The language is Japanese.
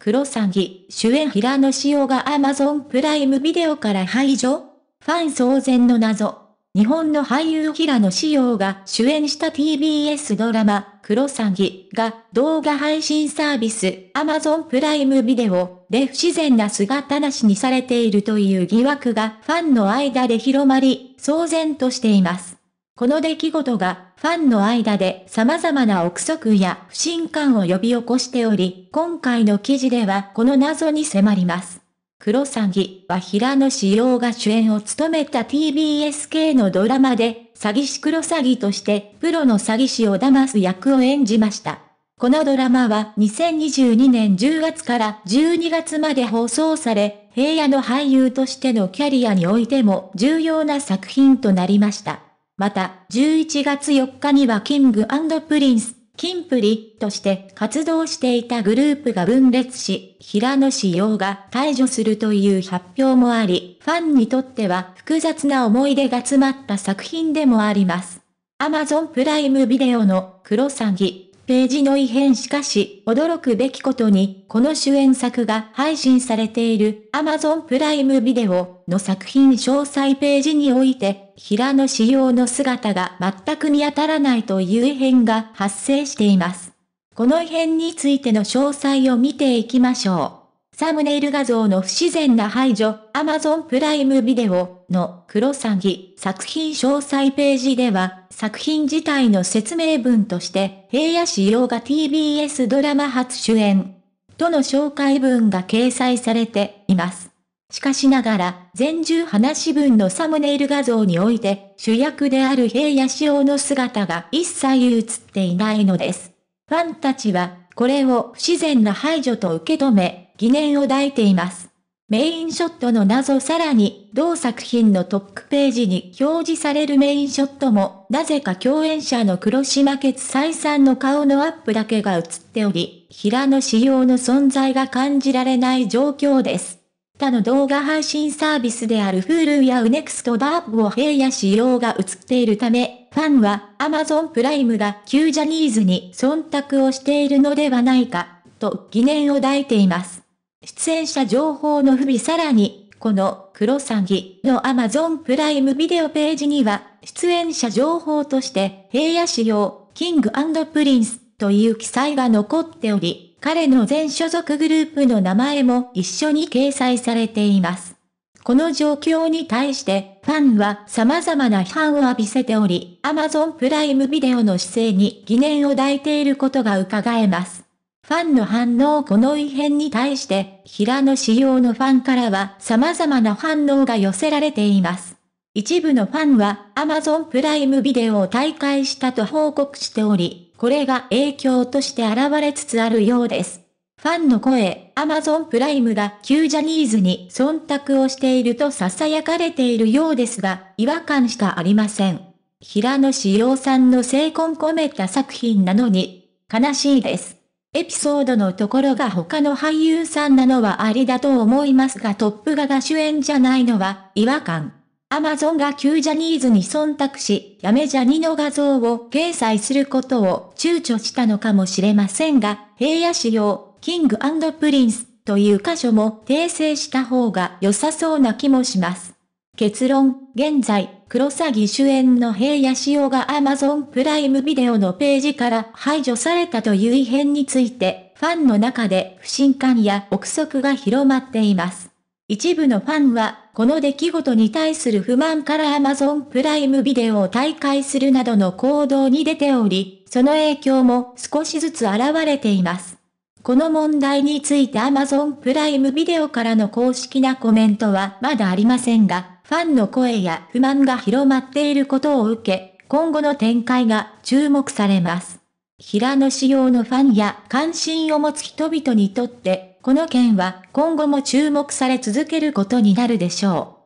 クロサギ、主演平野紫耀がアマゾンプライムビデオから排除ファン騒然の謎。日本の俳優平野紫耀が主演した TBS ドラマ、クロサギが動画配信サービスアマゾンプライムビデオで不自然な姿なしにされているという疑惑がファンの間で広まり、騒然としています。この出来事がファンの間で様々な憶測や不信感を呼び起こしており、今回の記事ではこの謎に迫ります。黒詐欺は平野志耀が主演を務めた TBS 系のドラマで、詐欺師黒詐欺として、プロの詐欺師を騙す役を演じました。このドラマは2022年10月から12月まで放送され、平野の俳優としてのキャリアにおいても重要な作品となりました。また、11月4日にはキングプリンス、キンプリとして活動していたグループが分裂し、平野紫耀が解除するという発表もあり、ファンにとっては複雑な思い出が詰まった作品でもあります。Amazon プライムビデオのクロサギページの異変しかし、驚くべきことに、この主演作が配信されている Amazon プライムビデオの作品詳細ページにおいて、平野仕様の姿が全く見当たらないという異変が発生しています。この異変についての詳細を見ていきましょう。サムネイル画像の不自然な排除、Amazon プライムビデオの黒詐欺作品詳細ページでは、作品自体の説明文として、平野仕様が TBS ドラマ初主演、との紹介文が掲載されています。しかしながら、全1話分のサムネイル画像において、主役である平野仕様の姿が一切映っていないのです。ファンたちは、これを不自然な排除と受け止め、疑念を抱いています。メインショットの謎さらに、同作品のトップページに表示されるメインショットも、なぜか共演者の黒島決再さんの顔のアップだけが映っており、平野仕様の存在が感じられない状況です。他の動画配信サービスである Hulu や UNEXT バーブを平野仕様が映っているため、ファンは Amazon プライムが旧ジャニーズに忖度をしているのではないか、と疑念を抱いています。出演者情報の不備さらに、このクロサギの Amazon プライムビデオページには、出演者情報として、平野仕様、キングプリンスという記載が残っており、彼の全所属グループの名前も一緒に掲載されています。この状況に対して、ファンは様々な批判を浴びせており、Amazon プライムビデオの姿勢に疑念を抱いていることが伺えます。ファンの反応この異変に対して、平野仕様のファンからは様々な反応が寄せられています。一部のファンはアマゾンプライムビデオを退会したと報告しており、これが影響として現れつつあるようです。ファンの声、アマゾンプライムが旧ジャニーズに忖度をしていると囁かれているようですが、違和感しかありません。平野志陽さんの成婚込めた作品なのに、悲しいです。エピソードのところが他の俳優さんなのはありだと思いますがトップガが主演じゃないのは違和感。アマゾンが旧ジャニーズに忖度し、やめジャニの画像を掲載することを躊躇したのかもしれませんが、平野仕様、キングプリンスという箇所も訂正した方が良さそうな気もします。結論、現在、黒詐欺主演の平野紫耀が Amazon プライムビデオのページから排除されたという異変について、ファンの中で不信感や憶測が広まっています。一部のファンは、この出来事に対する不満から Amazon プライムビデオを退会するなどの行動に出ており、その影響も少しずつ現れています。この問題について Amazon プライムビデオからの公式なコメントはまだありませんが、ファンの声や不満が広まっていることを受け、今後の展開が注目されます。平野仕様のファンや関心を持つ人々にとって、この件は今後も注目され続けることになるでしょう。